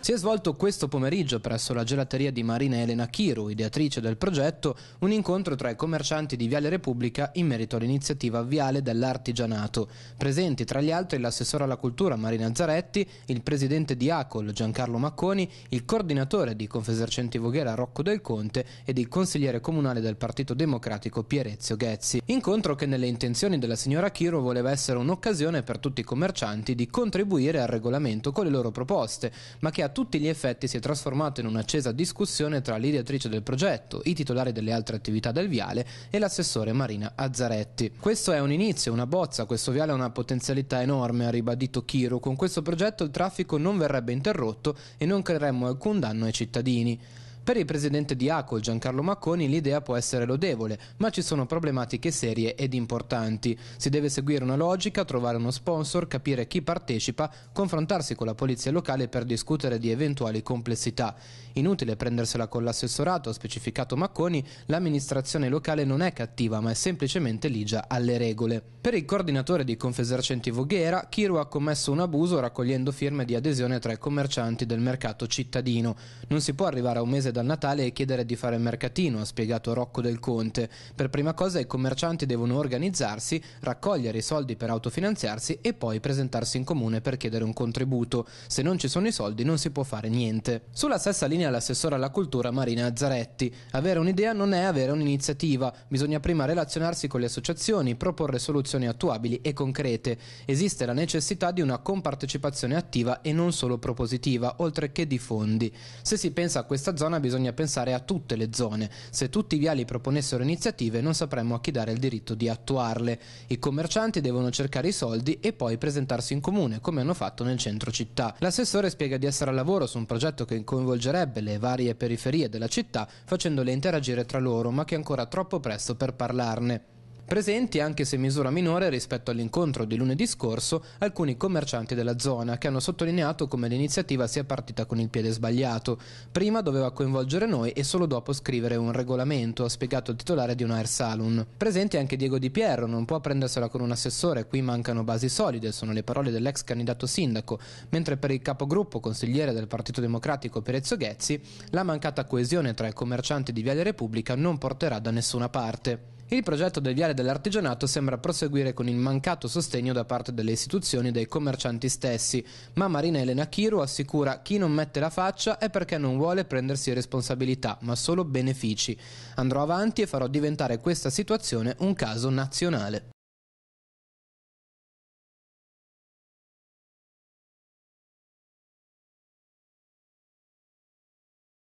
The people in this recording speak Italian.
Si è svolto questo pomeriggio presso la gelateria di Marina Elena Chiru, ideatrice del progetto, un incontro tra i commercianti di Viale Repubblica in merito all'iniziativa Viale dell'Artigianato. Presenti tra gli altri l'assessore alla cultura Marina Zaretti, il presidente di ACOL Giancarlo Macconi, il coordinatore di Confesercenti Voghera Rocco Del Conte ed il consigliere comunale del Partito Democratico Pierezio Ghezzi. Incontro che nelle intenzioni della signora Chiru voleva essere un'occasione per tutti i commercianti di contribuire al regolamento con le loro proposte, ma che ha a tutti gli effetti si è trasformato in un'accesa discussione tra l'ideatrice del progetto, i titolari delle altre attività del viale e l'assessore Marina Azzaretti. Questo è un inizio, una bozza, questo viale ha una potenzialità enorme, ha ribadito Chiro. Con questo progetto il traffico non verrebbe interrotto e non creeremmo alcun danno ai cittadini. Per il presidente di ACOL Giancarlo Macconi l'idea può essere lodevole, ma ci sono problematiche serie ed importanti. Si deve seguire una logica, trovare uno sponsor, capire chi partecipa, confrontarsi con la polizia locale per discutere di eventuali complessità. Inutile prendersela con l'assessorato, ha specificato Macconi, l'amministrazione locale non è cattiva, ma è semplicemente ligia alle regole. Per il coordinatore di Confesercenti Voghera, Chiru ha commesso un abuso raccogliendo firme di adesione tra i commercianti del mercato cittadino. Non si può arrivare a un mese da dal Natale e chiedere di fare il mercatino, ha spiegato Rocco del Conte. Per prima cosa i commercianti devono organizzarsi, raccogliere i soldi per autofinanziarsi e poi presentarsi in comune per chiedere un contributo. Se non ci sono i soldi non si può fare niente. Sulla stessa linea l'assessore alla cultura Marina Azzaretti. Avere un'idea non è avere un'iniziativa, bisogna prima relazionarsi con le associazioni, proporre soluzioni attuabili e concrete. Esiste la necessità di una compartecipazione attiva e non solo propositiva, oltre che di fondi. Se si pensa a questa zona bisogna bisogna pensare a tutte le zone. Se tutti i viali proponessero iniziative non sapremmo a chi dare il diritto di attuarle. I commercianti devono cercare i soldi e poi presentarsi in comune, come hanno fatto nel centro città. L'assessore spiega di essere al lavoro su un progetto che coinvolgerebbe le varie periferie della città, facendole interagire tra loro, ma che è ancora troppo presto per parlarne. Presenti, anche se in misura minore rispetto all'incontro di lunedì scorso, alcuni commercianti della zona che hanno sottolineato come l'iniziativa sia partita con il piede sbagliato. Prima doveva coinvolgere noi e solo dopo scrivere un regolamento, ha spiegato il titolare di un air saloon. Presenti anche Diego Di Pierro, non può prendersela con un assessore, qui mancano basi solide, sono le parole dell'ex candidato sindaco, mentre per il capogruppo consigliere del Partito Democratico Perezzo Ghezzi, la mancata coesione tra i commercianti di Viale Repubblica non porterà da nessuna parte. Il progetto del Viale dell'Artigianato sembra proseguire con il mancato sostegno da parte delle istituzioni e dei commercianti stessi, ma Marina Elena Chiru assicura chi non mette la faccia è perché non vuole prendersi responsabilità, ma solo benefici. Andrò avanti e farò diventare questa situazione un caso nazionale.